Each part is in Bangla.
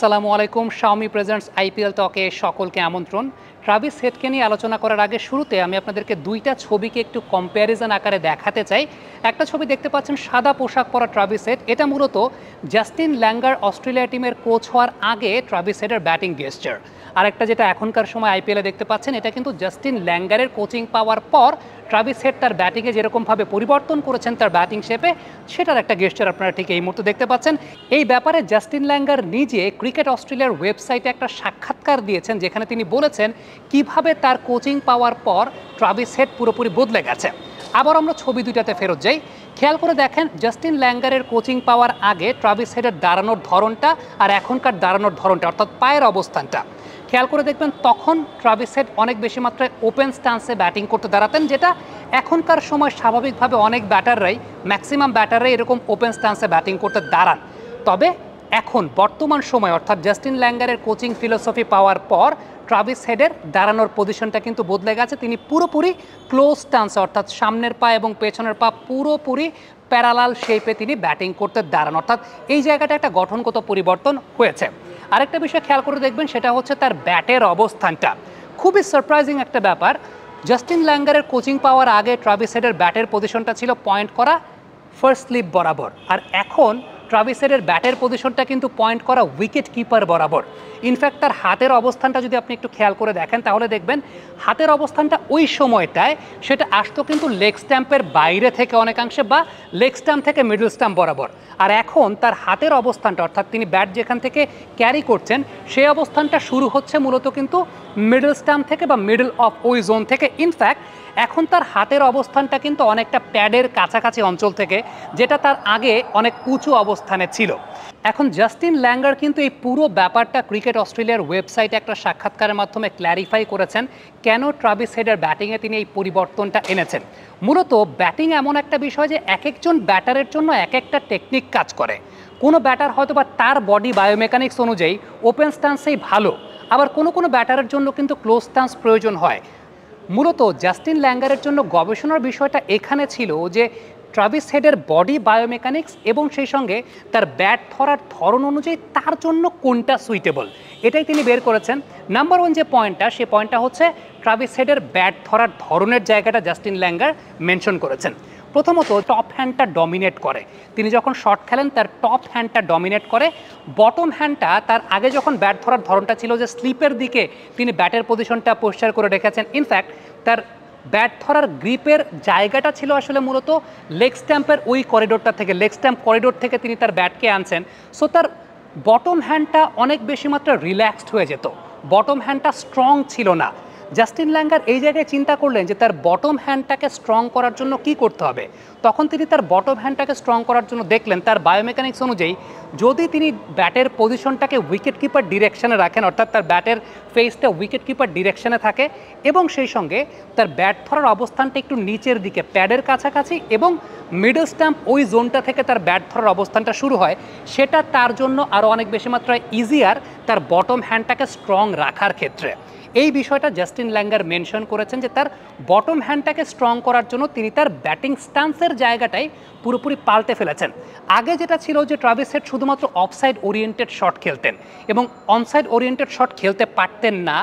আসসালামু আলাইকুম শাওমি প্রেজেন্টস আইপিএল টকে সকলকে আমন্ত্রণ ট্রাভিস হেডকে নিয়ে আলোচনা করার আগে শুরুতে আমি আপনাদেরকে দুইটা ছবিকে একটু কম্প্যারিজন আকারে দেখাতে চাই একটা ছবি দেখতে পাচ্ছেন সাদা পোশাক পরা ট্রাভিস হেড এটা মূলত জাস্টিন ল্যাঙ্গার অস্ট্রেলিয়া টিমের কোচ হওয়ার আগে ট্রাভিস হেডের ব্যাটিং গেস্টার আরেকটা যেটা এখনকার সময় আইপিএলে দেখতে পাচ্ছেন এটা কিন্তু জাস্টিন ল্যাঙ্গারের কোচিং পাওয়ার পর ট্রাভিস হেড তার ব্যাটিংয়ে যেরকমভাবে পরিবর্তন করেছেন তার ব্যাটিং শেপে সেটার একটা গেস্টার আপনারা ঠিক এই মুহূর্তে দেখতে পাচ্ছেন এই ব্যাপারে জাস্টিন ল্যাঙ্গার নিজে ক্রিকেট অস্ট্রেলিয়ার ওয়েবসাইটে একটা সাক্ষাৎকার দিয়েছেন যেখানে তিনি বলেছেন কিভাবে তার কোচিং পাওয়ার পর ট্রাভিস হেড পুরোপুরি বদলে গেছে আবার আমরা ছবি দুইটাতে ফেরত যাই খেয়াল করে দেখেন জাস্টিন ল্যাঙ্গারের কোচিং পাওয়ার আগে ট্রাভিস হেডের দাঁড়ানোর ধরনটা আর এখনকার দাঁড়ানোর ধরনটা অর্থাৎ পায়ের অবস্থানটা খেয়াল করে দেখবেন তখন ট্রাভিস হেড অনেক বেশি মাত্রায় ওপেন স্ট্যান্সে ব্যাটিং করতে দাঁড়াতেন যেটা এখনকার সময় স্বাভাবিকভাবে অনেক ব্যাটাররাই ম্যাক্সিমাম ব্যাটাররাই এরকম ওপেন স্ট্যান্সে ব্যাটিং করতে দাঁড়ান তবে এখন বর্তমান সময় অর্থাৎ জাস্টিন ল্যাঙ্গারের কোচিং ফিলোসফি পাওয়ার পর ট্রাভিস হেডের দাঁড়ানোর পজিশনটা কিন্তু বদলে গেছে তিনি পুরোপুরি ক্লোজ স্টান্স অর্থাৎ সামনের পা এবং পেছনের পা পুরোপুরি প্যারালাল শেপে তিনি ব্যাটিং করতে দাঁড়ান অর্থাৎ এই জায়গাটা একটা গঠনগত পরিবর্তন হয়েছে আরেকটা বিষয় খেয়াল করে দেখবেন সেটা হচ্ছে তার ব্যাটের অবস্থানটা খুবই সারপ্রাইজিং একটা ব্যাপার জাস্টিন ল্যাঙ্গারের কোচিং পাওয়ার আগে ট্রাভিস হেডের ব্যাটের পজিশনটা ছিল পয়েন্ট করা ফার্স্ট স্লিপ বরাবর আর এখন ট্রাভিসেরের ব্যাটের পজিশনটা কিন্তু পয়েন্ট করা উইকেট কিপার বরাবর ইনফ্যাক্ট তার হাতের অবস্থানটা যদি আপনি একটু খেয়াল করে দেখেন তাহলে দেখবেন হাতের অবস্থানটা ওই সময়টায় সেটা আসতো কিন্তু লেগ স্ট্যাম্পের বাইরে থেকে অনেকাংশে বা লেগ স্ট্যাম্প থেকে মিডল স্ট্যাম্প বরাবর আর এখন তার হাতের অবস্থানটা অর্থাৎ তিনি ব্যাট যেখান থেকে ক্যারি করছেন সেই অবস্থানটা শুরু হচ্ছে মূলত কিন্তু মিডল স্ট্যাম্প থেকে বা মিডল অফ ওই জোন থেকে ইনফ্যাক্ট এখন তার হাতের অবস্থানটা কিন্তু অনেকটা প্যাডের কাছাকাছি অঞ্চল থেকে যেটা তার আগে অনেক উঁচু অবস্থানে ছিল এখন জাস্টিন ল্যাঙ্গার কিন্তু এই পুরো ব্যাপারটা ক্রিকেট অস্ট্রেলিয়ার ওয়েবসাইটে একটা সাক্ষাৎকারের মাধ্যমে ক্ল্যারিফাই করেছেন কেন ট্রাভিস হেডের ব্যাটিংয়ে তিনি এই পরিবর্তনটা এনেছেন মূলত ব্যাটিং এমন একটা বিষয় যে এক একজন ব্যাটারের জন্য এক একটা টেকনিক কাজ করে কোনো ব্যাটার হয়তো বা তার বডি বায়োমেকানিক্স অনুযায়ী ওপেন স্টান্সেই ভালো আবার কোনো কোনো ব্যাটারের জন্য কিন্তু ক্লোজ স্টান্স প্রয়োজন হয় মূলত জাস্টিন ল্যাঙ্গারের জন্য গবেষণার বিষয়টা এখানে ছিল যে ট্রাভিস হেডের বডি বায়োমেকানিক্স এবং সেই সঙ্গে তার ব্যাট ধরার ধরন অনুযায়ী তার জন্য কোনটা সুইটেবল এটাই তিনি বের করেছেন নাম্বার ওয়ান যে পয়েন্টটা সে পয়েন্টটা হচ্ছে ট্রাভিস হেডের ব্যাট ধরার ধরনের জায়গাটা জাস্টিন ল্যাঙ্গার মেনশন করেছেন প্রথমত টপ হ্যান্ডটা ডমিনেট করে তিনি যখন শর্ট খেলেন তার টপ হ্যান্ডটা ডমিনেট করে বটম হ্যান্ডটা তার আগে যখন ব্যাট ধরার ধরনটা ছিল যে স্লিপের দিকে তিনি ব্যাটের পজিশনটা পোস্টার করে রেখেছেন ইনফ্যাক্ট তার ব্যাট ধরার গ্রিপের জায়গাটা ছিল আসলে মূলত লেগ স্ট্যাম্পের ওই করিডোরটা থেকে লেগ স্ট্যাম্প করিডোর থেকে তিনি তার ব্যাটকে আনছেন সো তার বটম হ্যান্ডটা অনেক বেশি মাত্রা রিল্যাক্সড হয়ে যেত বটম হ্যান্ডটা স্ট্রং ছিল না জাস্টিন ল্যাঙ্গার এই জায়গায় চিন্তা করলেন যে তার বটম হ্যান্ডটাকে স্ট্রং করার জন্য কি করতে হবে তখন তিনি তার বটম হ্যান্ডটাকে স্ট্রং করার জন্য দেখলেন তার বায়োমেকানিক্স অনুযায়ী যদি তিনি ব্যাটের পজিশনটাকে উইকেট কিপার ডিরেকশানে রাখেন অর্থাৎ তার ব্যাটের ফেসটা উইকেট কিপার ডিরেকশানে থাকে এবং সেই সঙ্গে তার ব্যাট ধরার অবস্থানটা একটু নিচের দিকে প্যাডের কাছাকাছি এবং মিডল স্ট্যাম্প ওই জোনটা থেকে তার ব্যাট ধরার অবস্থানটা শুরু হয় সেটা তার জন্য আরও অনেক বেশি মাত্রায় ইজিয়ার তার বটম হ্যান্ডটাকে স্ট্রং রাখার ক্ষেত্রে এই বিষয়টা জাস্টিন ল্যাঙ্গার মেনশন করেছেন যে তার বটম হ্যান্ডটাকে স্ট্রং করার জন্য তিনি তার ব্যাটিং স্টান্সের জায়গাটাই পুরোপুরি পাল্টে ফেলেছেন আগে যেটা ছিল যে ট্রাভিস হেড শুধুমাত্র অফসাইড ওরিয়েন্টেড শট খেলতেন এবং অনসাইড ওরিয়েন্টেড শট খেলতে পারতেন না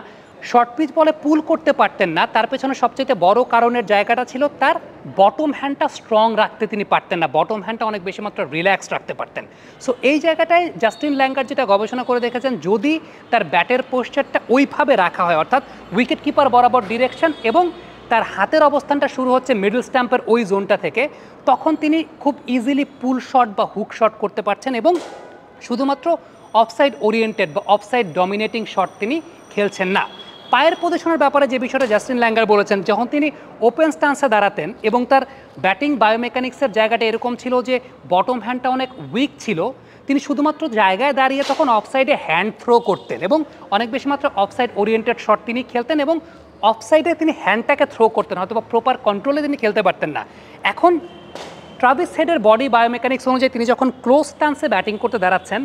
শর্ট পিচ বলে পুল করতে পারতেন না তার পেছনে সবচেয়ে বড় কারণের জায়গাটা ছিল তার বটম হ্যান্ডটা স্ট্রং রাখতে তিনি পারতেন না বটম হ্যান্ডটা অনেক বেশি মাত্রা রিল্যাক্স রাখতে পারতেন সো এই জায়গাটায় জাস্টিন ল্যাঙ্কার যেটা গবেষণা করে দেখেছেন যদি তার ব্যাটের পোস্টারটা ওইভাবে রাখা হয় অর্থাৎ উইকেট কিপার বরাবর ডিরেকশন এবং তার হাতের অবস্থানটা শুরু হচ্ছে মিডল স্ট্যাম্পের ওই জোনটা থেকে তখন তিনি খুব ইজিলি পুল শট বা হুক শট করতে পারছেন এবং শুধুমাত্র অফসাইড ওরিয়েন্টেড বা অফসাইড ডমিনেটিং শট তিনি খেলছেন না পায়ের পজিশনের ব্যাপারে যে বিষয়টা জাস্টিন ল্যাঙ্গার বলেছেন যখন তিনি ওপেন স্টান্সে দাঁড়াতেন এবং তার ব্যাটিং বায়োমেকানিক্সের জায়গাটা এরকম ছিল যে বটম হ্যান্ডটা অনেক উইক ছিল তিনি শুধুমাত্র জায়গায় দাঁড়িয়ে তখন অফসাইডে হ্যান্ড থ্রো করতেন এবং অনেক বেশি মাত্রা অফসাইড ওরিয়েন্টেড শট তিনি খেলতেন এবং অফসাইডে তিনি হ্যান্ডটাকে থ্রো করতেন হয়তো বা প্রপার কন্ট্রোলে তিনি খেলতে পারতেন না এখন ট্রাভিস হেডের বডি বায়োমেকানিক্স অনুযায়ী তিনি যখন ক্লোজ স্টান্সে ব্যাটিং করতে দাঁড়াচ্ছেন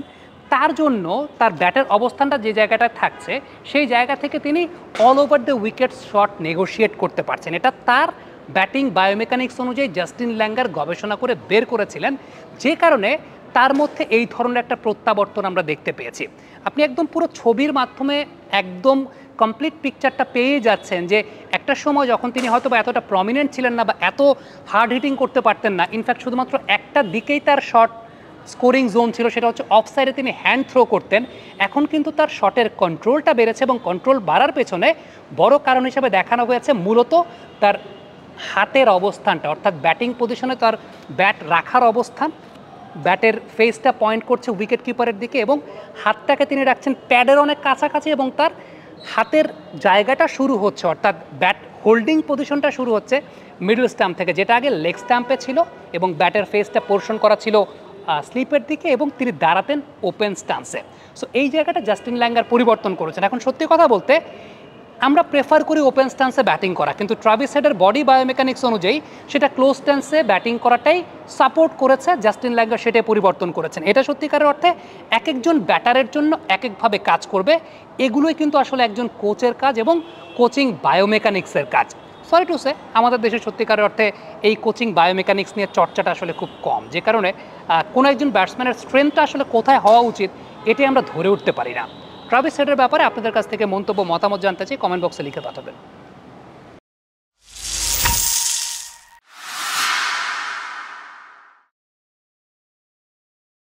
তার জন্য তার ব্যাটের অবস্থানটা যে জায়গাটা থাকছে সেই জায়গা থেকে তিনি all over the wicket shot negotiate করতে পারছেন এটা তার ব্যাটিং বায়োমেকানিক্স অনুযায়ী জাস্টিন ল্যাঙ্গার গবেষণা করে বের করেছিলেন যে কারণে তার মধ্যে এই ধরনের একটা প্রত্যাবর্তন আমরা দেখতে পেয়েছি আপনি একদম পুরো ছবির মাধ্যমে একদম কমপ্লিট পিকচারটা পেয়ে যাচ্ছেন যে একটা সময় যখন তিনি হয়তো বা এতটা প্রমিনেন্ট ছিলেন না বা এত হার্ড হিটিং করতে পারতেন না ইনফ্যাক্ট শুধুমাত্র একটা দিকেই তার শট স্কোরিং জোন ছিল সেটা হচ্ছে অফ সাইডে তিনি হ্যান্ড থ্রো করতেন এখন কিন্তু তার শটের কন্ট্রোলটা বেড়েছে এবং কন্ট্রোল বাড়ার পেছনে বড় কারণ হিসেবে দেখানো হয়েছে মূলত তার হাতের অবস্থানটা অর্থাৎ ব্যাটিং পজিশনে তার ব্যাট রাখার অবস্থান ব্যাটের ফেসটা পয়েন্ট করছে উইকেট কিপারের দিকে এবং হাতটাকে তিনি রাখছেন প্যাডের অনেক কাছাকাছি এবং তার হাতের জায়গাটা শুরু হচ্ছে অর্থাৎ ব্যাট হোল্ডিং পজিশনটা শুরু হচ্ছে মিডল স্ট্যাম্প থেকে যেটা আগে লেগ স্ট্যাম্পে ছিল এবং ব্যাটের ফেসটা পোর্শন করা ছিল স্লিপের দিকে এবং তিনি দাঁড়াতেন ওপেন স্টান্সে সো এই জায়গাটা জাস্টিন ল্যাঙ্গার পরিবর্তন করেছেন এখন সত্যি কথা বলতে আমরা প্রেফার করি ওপেন স্ট্যান্সে ব্যাটিং করা কিন্তু ট্রাভিস হেডের বডি বায়োমেকানিক্স অনুযায়ী সেটা ক্লোজ স্ট্যান্সে ব্যাটিং করাটাই সাপোর্ট করেছে জাস্টিন ল্যাঙ্গার সেটাই পরিবর্তন করেছেন এটা সত্যিকারের অর্থে এক একজন ব্যাটারের জন্য এক একভাবে কাজ করবে এগুলোই কিন্তু আসলে একজন কোচের কাজ এবং কোচিং বায়োমেকানিক্সের কাজ সরি টু সে আমাদের দেশে সত্যিকার অর্থে এই কোচিং বায়োমেকানিক্স নিয়ে চর্চাটা আসলে খুব কম যে কারণে কোনো একজন ব্যাটসম্যানের স্ট্রেংথটা আসলে কোথায় হওয়া উচিত এটি আমরা ধরে উঠতে পারি না ট্রাভিস হেডের ব্যাপারে আপনাদের কাছ থেকে মন্তব্য মতামত জানতে চাই কমেন্ট বক্সে লিখে পাঠাবেন